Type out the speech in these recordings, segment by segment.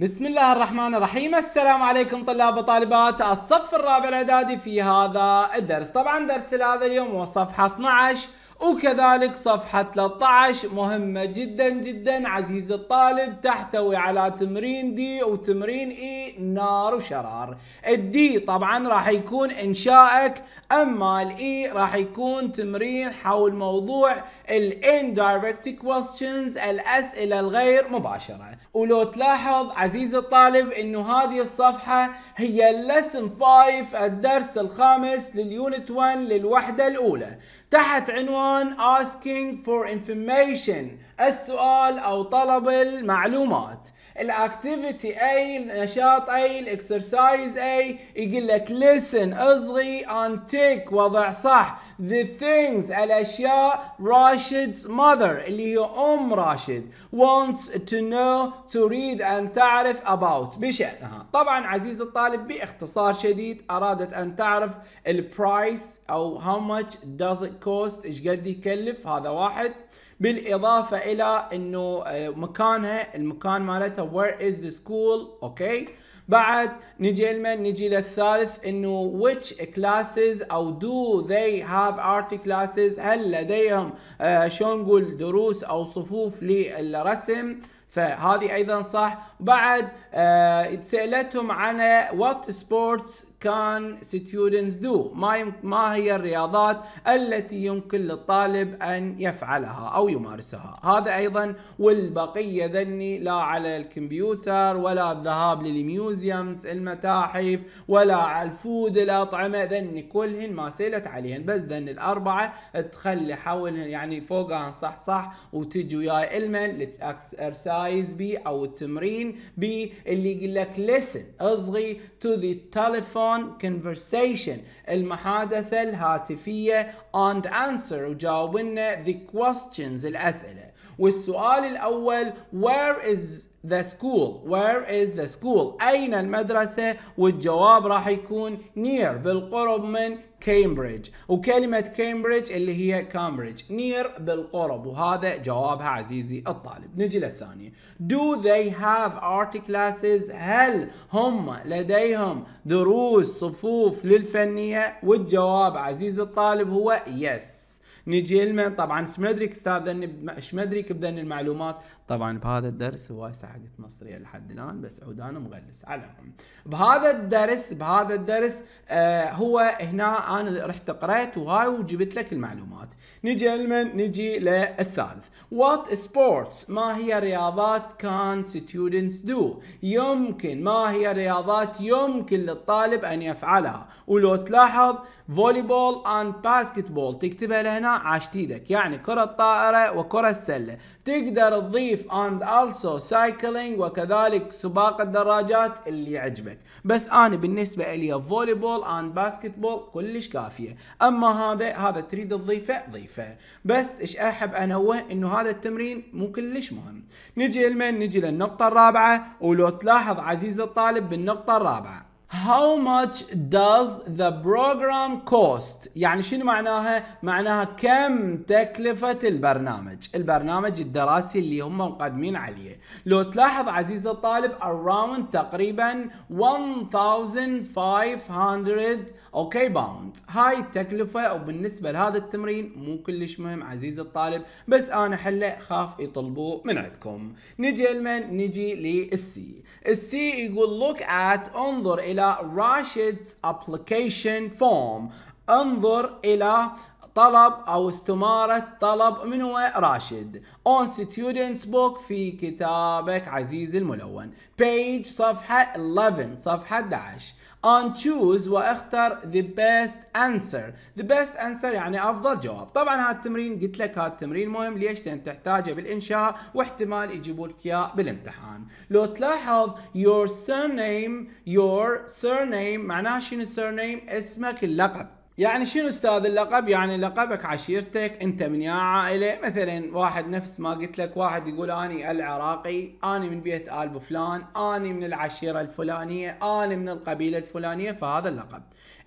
بسم الله الرحمن الرحيم السلام عليكم طلاب وطالبات الصف الرابع الاعدادي في هذا الدرس طبعا درس هذا اليوم هو صفحه 12 وكذلك صفحة 13 مهمة جدا جدا عزيزي الطالب تحتوي على تمرين دي وتمرين اي e، نار وشرار الدي طبعا راح يكون انشائك اما الاي e راح يكون تمرين حول موضوع الاندايركت كويستشنز الاسئلة الغير مباشرة ولو تلاحظ عزيزي الطالب انه هذه الصفحة هي lesson 5 الدرس الخامس لليونت 1 للوحدة الاولى تحت عنوان Asking for Information السؤال أو طلب المعلومات الاكتيفيتي اي النشاط اي الاكسرسايز اي يقول لك listen اصغي and take وضع صح the things الاشياء راشد mother اللي هي ام راشد wants to know read ان تعرف about بشأنها طبعا عزيز الطالب باختصار شديد ارادت ان تعرف البرايس او how much does it cost ايش قد يكلف هذا واحد بالاضافه الى انه آه، مكانها المكان مالتها وير از ذا سكول اوكي بعد نجي لمن نجي للثالث انه which classes او do they have art classes هل لديهم آه شو نقول دروس او صفوف للرسم فهذه ايضا صح بعد آه، تسالتهم عن وات سبورتس كان ستودنتس دو ما ما هي الرياضات التي يمكن للطالب ان يفعلها او يمارسها هذا ايضا والبقيه ذني لا على الكمبيوتر ولا الذهاب للميوزيومز المتاحف ولا على الفود الاطعمه ذني كلهن ما سالت عليهن بس ذن الاربعه تخلي حولهن يعني فوقهن صح صح وتجي وياي لتاكس ارسال الجايز بي او التمرين بي اللي يقول لك listen اصغي to the telephone conversation المحادثه الهاتفيه and answer وجاوبنا the questions الاسئله والسؤال الاول where is the school where is the school اين المدرسه والجواب راح يكون near بالقرب من كامبريدج وكلمة كامبريدج اللي هي كامبريدج نير بالقرب وهذا جوابها عزيزي الطالب نجي للثانية Do they have art classes هل هم لديهم دروس صفوف للفنية والجواب عزيزي الطالب هو yes نجي لمن طبعا شمدريك استاذ شمدريك ما بذن المعلومات طبعا بهذا الدرس هو حقت مصريه لحد الان بس عودان مغلس على العموم بهذا الدرس بهذا الدرس آه هو هنا انا رحت قريت وهاي وجبت لك المعلومات نجي لمن نجي للثالث وات سبورتس ما هي رياضات كان ستودنتس دو يمكن ما هي رياضات يمكن للطالب ان يفعلها ولو تلاحظ فولي بول اند باسكت بول تكتبها لهنا ايدك يعني كره الطائره وكره السله تقدر تضيف الريف اند also سايكلينج وكذلك سباق الدراجات اللي يعجبك بس انا بالنسبه لي بول اند باسكت بول كلش كافيه اما هذا هذا تريد تضيفه ضيفه بس ايش احب انوه انه هذا التمرين مو كلش مهم نجي لمن نجي للنقطه الرابعه ولو تلاحظ عزيزي الطالب بالنقطه الرابعه How much does the program cost؟ يعني شنو معناها؟ معناها كم تكلفة البرنامج؟ البرنامج الدراسي اللي هم مقدمين عليه. لو تلاحظ عزيز الطالب around تقريبا 1500 اوكي باوند. هاي التكلفة وبالنسبة لهذا التمرين مو كلش مهم عزيز الطالب بس انا حله خاف يطلبوه من عندكم. نجي لمن؟ نجي للسي. السي يقول look at انظر الى The Rashid's application form انظر الى طلب او استمارة طلب من هو راشد on students book في كتابك عزيزي الملون page صفحة 11 صفحة 11 on choose واختر the best answer the best answer يعني افضل جواب طبعا هذا التمرين قلت لك هذا التمرين مهم ليش لان تحتاجه بالانشاء واحتمال يجيبوا لك اياه بالامتحان لو تلاحظ your surname your surname معناه شنو surname اسمك اللقب يعني شنو استاذ اللقب يعني لقبك عشيرتك انت من يا عائله مثلا واحد نفس ما قلت لك واحد يقول اني العراقي اني من بيت ال فلان اني من العشيره الفلانيه اني من القبيله الفلانيه فهذا اللقب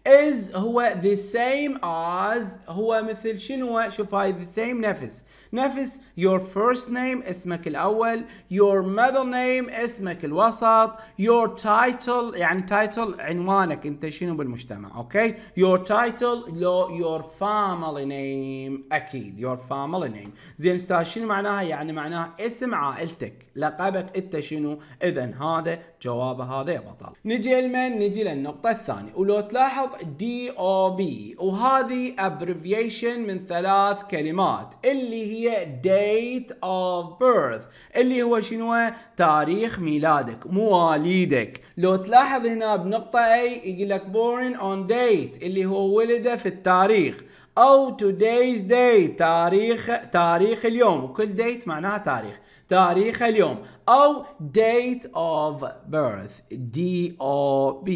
is هو the same as هو مثل شنو شوف هاي the same نفس نفس your first name اسمك الأول your middle name اسمك الوسط your title يعني title عنوانك أنت شنو بالمجتمع أوكي your title لو your family name أكيد your family name زين أستاذ شنو معناها يعني معناها اسم عائلتك لقبك أنت شنو إذا هذا جواب هذا يا بطل نجي لمن نجي للنقطة الثانية ولو تلاحظ دي او بي وهذه abbreviation من ثلاث كلمات اللي هي هي date of birth اللي هو شنو تاريخ ميلادك مواليدك لو تلاحظ هنا بنقطة A يقول لك born on date اللي هو ولده في التاريخ او today's date تاريخ تاريخ اليوم وكل date معناها تاريخ تاريخ اليوم أو date of birth D O B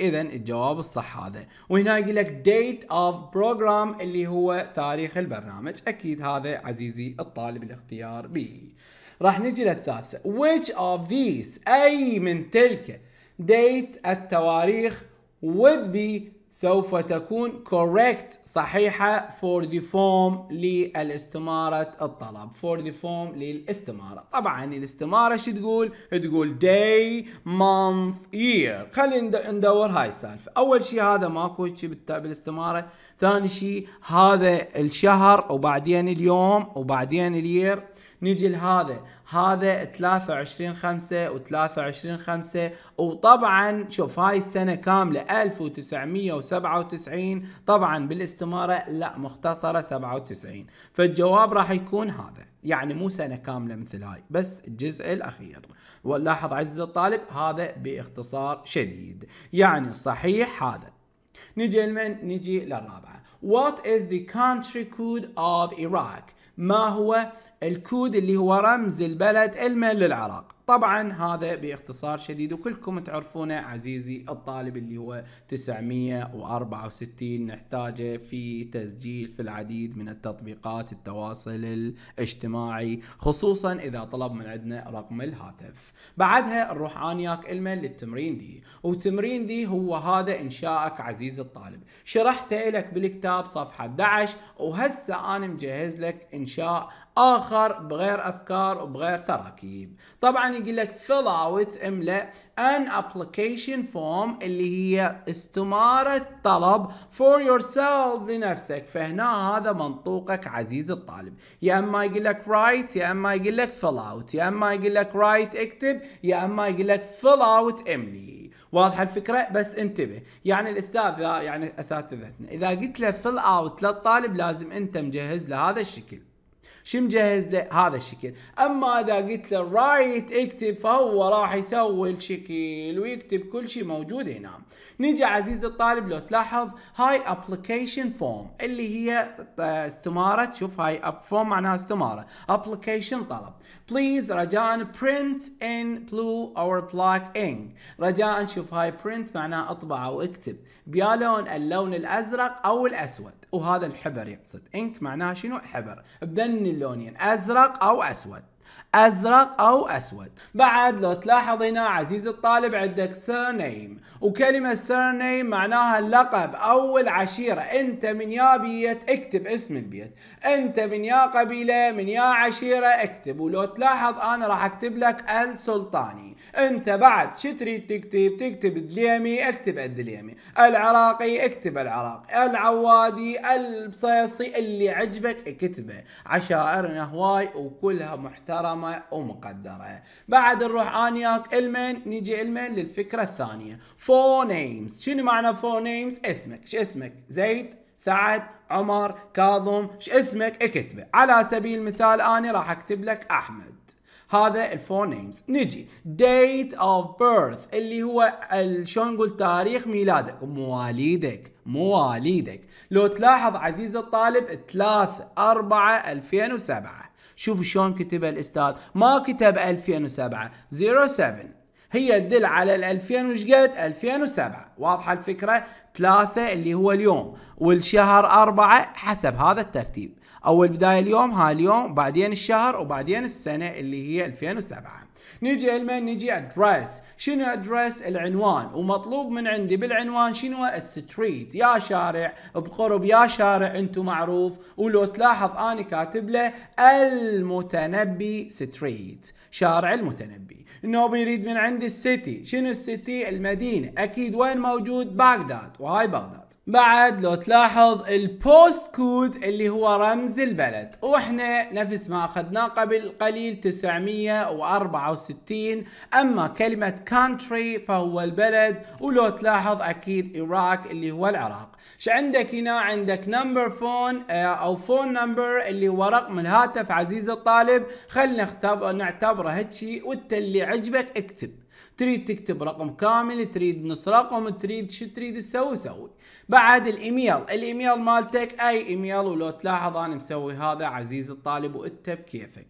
إذا الجواب الصح هذا وهنا يقول لك date of program اللي هو تاريخ البرنامج أكيد هذا عزيزي الطالب الاختيار بي راح نجي للثالثة which of these أي من تلك dates التواريخ would be سوف تكون correct صحيحة for the form للاستمارة الطلب for the form للاستمارة طبعا الاستمارة شو تقول تقول day month year خلينا ندور هاي السالفة أول شيء هذا ماكو شيء بالاستمارة ثاني شيء هذا الشهر وبعدين اليوم وبعدين الير نجي لهذا هذا 23 5 و23 5 وطبعا شوف هاي السنة كاملة 1997 طبعا بالاستمارة لا مختصرة 97 فالجواب راح يكون هذا يعني مو سنة كاملة مثل هاي بس الجزء الأخير ولاحظ عزيزي الطالب هذا باختصار شديد يعني صحيح هذا نجي لمن نجي للرابعة What is the country code of Iraq ما هو الكود اللي هو رمز البلد علما للعراق طبعا هذا باختصار شديد وكلكم تعرفونه عزيزي الطالب اللي هو 964 نحتاجه في تسجيل في العديد من التطبيقات التواصل الاجتماعي خصوصا اذا طلب من عندنا رقم الهاتف بعدها نروح انياك علما للتمرين دي وتمرين دي هو هذا انشائك عزيزي الطالب شرحته لك بالكتاب صفحه 11 وهسه انا مجهز لك انشاء اخر بغير افكار وبغير تراكيب طبعا يقول لك fill out املا an application form اللي هي استمارة طلب for yourself لنفسك فهنا هذا منطوقك عزيز الطالب يا اما يقول لك write يا اما يقول لك fill out يا اما يقول لك write اكتب يا اما يقول لك fill out املي واضحه الفكره بس انتبه يعني الاستاذ يعني اساتذتنا اذا قلت له fill out للطالب لازم انت مجهز له هذا الشكل شو مجهز له هذا الشكل اما اذا قلت له رايت اكتب فهو راح يسوي الشكل ويكتب كل شيء موجود هنا نجي عزيز الطالب لو تلاحظ هاي ابلكيشن فورم اللي هي آه، استمارة شوف هاي اب فورم معناها استمارة ابلكيشن طلب بليز رجاء برنت ان بلو اور بلاك ان رجاء شوف هاي برنت معناها اطبع او اكتب بيا لون اللون الازرق او الاسود وهذا الحبر يقصد انك معناها شنو حبر بدن اللونين ازرق او اسود ازرق او اسود بعد لو تلاحظ هنا عزيز الطالب عندك سيرنيم وكلمه سيرنيم معناها اللقب او العشيره انت من يا بيت اكتب اسم البيت انت من يا قبيله من يا عشيره اكتب ولو تلاحظ انا راح اكتب لك السلطاني انت بعد شو تريد تكتب تكتب الدليمي اكتب الدليمي العراقي اكتب العراقي العوادي البصيصي اللي عجبك اكتبه عشائرنا هواي وكلها محتاجه محترمة ومقدرة بعد نروح انياك المين نيجي المين للفكرة الثانية نيمز شنو معنى نيمز اسمك شو اسمك زيد سعد عمر كاظم شو اسمك اكتبه على سبيل المثال انا راح اكتب لك احمد هذا نيمز نجي date of birth اللي هو شلون نقول تاريخ ميلادك مواليدك مواليدك لو تلاحظ عزيزي الطالب 3 4 2007 شوفوا شلون كتبها الاستاذ ما كتب 2007 07 هي تدل على ال 2000 وش قد 2007 واضحه الفكره ثلاثة اللي هو اليوم والشهر أربعة حسب هذا الترتيب أول بداية اليوم ها اليوم بعدين الشهر وبعدين السنة اللي هي 2007 نيجي المان نيجي ادريس شنو ادريس العنوان ومطلوب من عندي بالعنوان شنو الستريت يا شارع بقرب يا شارع انتو معروف ولو تلاحظ انا كاتب له المتنبي ستريت شارع المتنبي انه بيريد من عندي السيتي شنو السيتي المدينه اكيد وين موجود بغداد وهاي بغداد بعد لو تلاحظ البوست كود اللي هو رمز البلد واحنا نفس ما اخذناه قبل قليل 964 اما كلمة country فهو البلد ولو تلاحظ اكيد Iraq اللي هو العراق ش عندك هنا عندك نمبر فون آه، او فون نمبر اللي هو رقم الهاتف عزيز الطالب خلينا نعتبره هالشي اللي عجبك اكتب تريد تكتب رقم كامل تريد نص رقم تريد شو تريد تسوي سوي بعد الايميل الايميل مالتك اي ايميل ولو تلاحظ انا مسوي هذا عزيز الطالب وانت بكيفك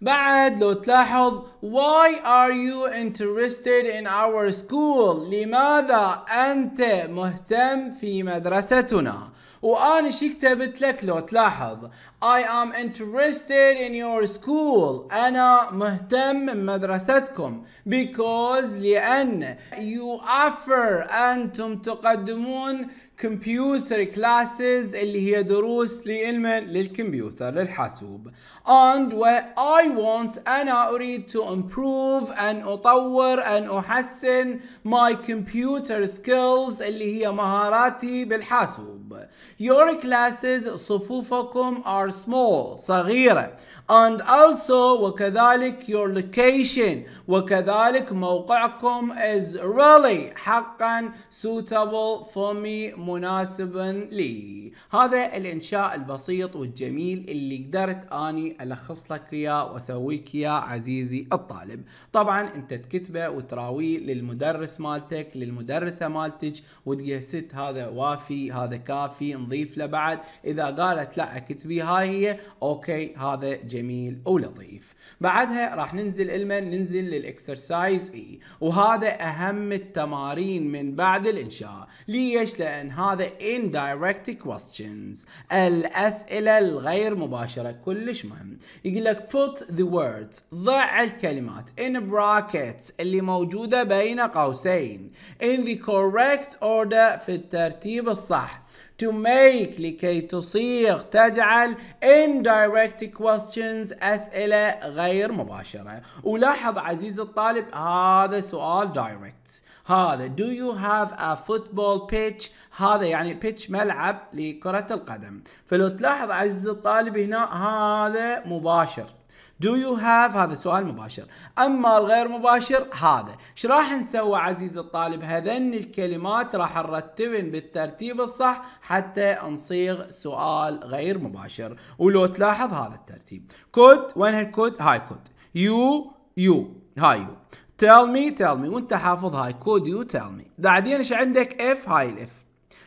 بعد لو تلاحظ why are you interested in our school لماذا انت مهتم في مدرستنا وانا شو كتبت لك لو تلاحظ I am interested in your school أنا مهتم بمدرستكم because لأن you offer أنتم تقدمون computer classes اللي هي دروس لعلم للكمبيوتر للحاسوب and what I want أنا أريد to improve أن أطور أن أحسن my computer skills اللي هي مهاراتي بالحاسوب your classes صفوفكم are small صغيرة and also وكذلك your location وكذلك موقعكم is really حقا suitable for me مناسبا لي هذا الانشاء البسيط والجميل اللي قدرت اني الخص لك اياه واسويك اياه عزيزي الطالب طبعا انت تكتبه وتراويه للمدرس مالتك للمدرسة مالتك وتقول ست هذا وافي هذا كافي نضيف له بعد اذا قالت لا اكتبيها هاي هي اوكي هذا جميل ولطيف بعدها راح ننزل المن ننزل للاكسرسايز اي e. وهذا اهم التمارين من بعد الانشاء ليش لان هذا indirect questions الاسئله الغير مباشره كلش مهم يقول لك put the words ضع الكلمات in brackets اللي موجوده بين قوسين in the correct order في الترتيب الصح to make لكي تصيغ تجعل indirect questions أسئلة غير مباشرة ولاحظ عزيزي الطالب هذا سؤال direct هذا do you have a football pitch هذا يعني pitch ملعب لكرة القدم فلو تلاحظ عزيزي الطالب هنا هذا مباشر Do you have هذا سؤال مباشر اما الغير مباشر هذا ايش راح نسوي عزيزي الطالب هذن الكلمات راح نرتبن بالترتيب الصح حتى نصيغ سؤال غير مباشر ولو تلاحظ هذا الترتيب كود وين هالكود هاي كود يو يو هاي يو tell مي tell مي وانت حافظ هاي كود يو tell مي بعدين ايش عندك اف هاي الاف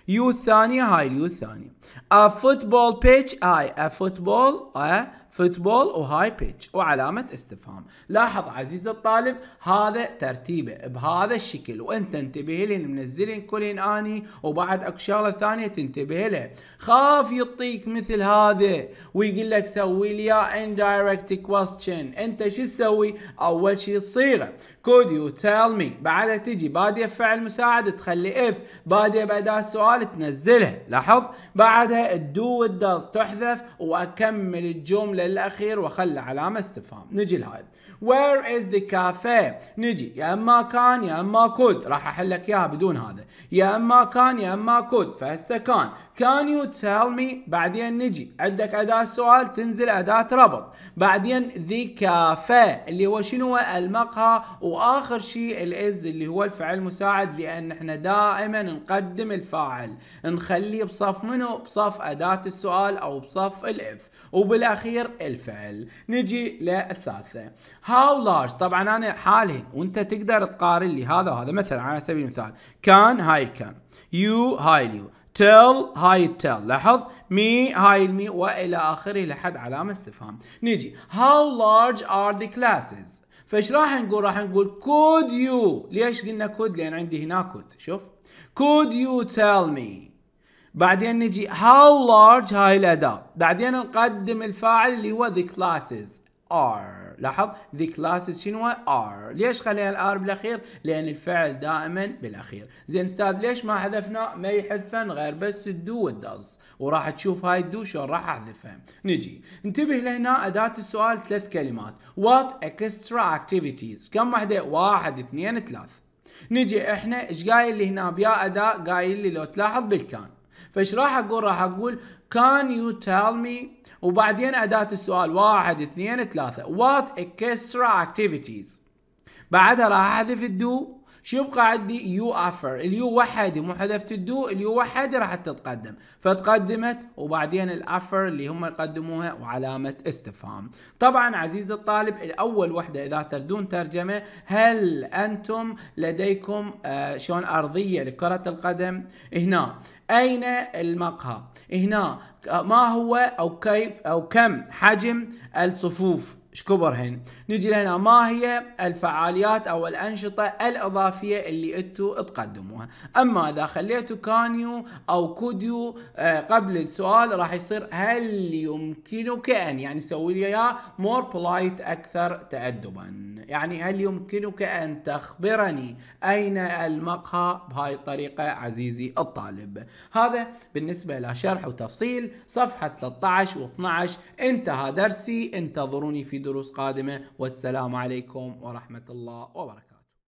يو الثانية هاي اليو الثانية a football pitch هاي a football a آه. فوتبول وهاي بيتش وعلامة استفهام لاحظ عزيز الطالب هذا ترتيبه بهذا الشكل وانت انتبه لي منزلين كلين اني وبعد اكو شغلة ثانية تنتبه لها خاف يعطيك مثل هذا ويقول لك سوي لي اندايركت كويستشن انت شو تسوي اول شيء الصيغة could you tell me بعدها تجي بادية بفعل مساعد تخلي if بادية بأداة سؤال تنزلها لاحظ بعدها الدو والداز تحذف وأكمل الجملة الاخير وأخلي علامة استفهام نجي لهذا where is the cafe نجي يا اما كان يا اما could راح احل لك اياها بدون هذا يا اما كان يا اما could فهسه كان can you tell me بعدين نجي عندك اداه سؤال تنزل اداه ربط بعدين the cafe اللي هو شنو هو المقهى واخر شيء الاز اللي هو الفعل المساعد لان احنا دائما نقدم الفاعل نخليه بصف منو بصف اداه السؤال او بصف الاف وبالاخير الفعل نجي للثالثه هاو لارج طبعا انا حالهن وانت تقدر تقارن لي هذا وهذا مثلا على سبيل المثال كان هاي الكان يو هاي اليو تيل هاي التيل لاحظ مي هاي المي والى اخره لحد علامه استفهام نجي هاو لارج ار ذا كلاسز فايش راح نقول راح نقول كود يو ليش قلنا كود لان عندي هنا كود شوف كود يو تيل مي بعدين نجي هاو لارج هاي الاداه بعدين نقدم الفاعل اللي هو the classes are لاحظ ذي كلاسز شنو ار ليش خلينا الار بالاخير لان الفعل دائما بالاخير زين استاذ ليش ما حذفنا ما يحذفن غير بس الدو والدز وراح تشوف هاي الدو شلون راح احذفها نجي انتبه لهنا اداه السؤال ثلاث كلمات وات اكسترا اكتيفيتيز كم وحده واحد اثنين ثلاث نجي احنا ايش قايل لي هنا بيا اداء قايل لي لو تلاحظ بالكان فايش راح اقول راح اقول can you tell me وبعدين اداة السؤال واحد اثنين ثلاثة what extra activities بعدها راح احذف الدو شو يبقى عندي يو افر اليو وحدي مو حذفت الدو اليو وحدي راح تتقدم فتقدمت وبعدين الافر اللي هم يقدموها وعلامه استفهام طبعا عزيزي الطالب الاول وحده اذا تردون ترجمه هل انتم لديكم آه شلون ارضيه لكره القدم هنا اين المقهى هنا ما هو او كيف او كم حجم الصفوف شكبر نجي لنا ما هي الفعاليات او الانشطه الاضافيه اللي انتم تقدموها اما اذا خليتوا كانيو او كوديو آه قبل السؤال راح يصير هل يمكنك ان يعني سوي لي اياه مور بولايت اكثر تادبا يعني هل يمكنك ان تخبرني اين المقهى بهاي الطريقه عزيزي الطالب هذا بالنسبه لشرح وتفصيل صفحه 13 و12 انتهى درسي انتظروني في دروس قادمة والسلام عليكم ورحمة الله وبركاته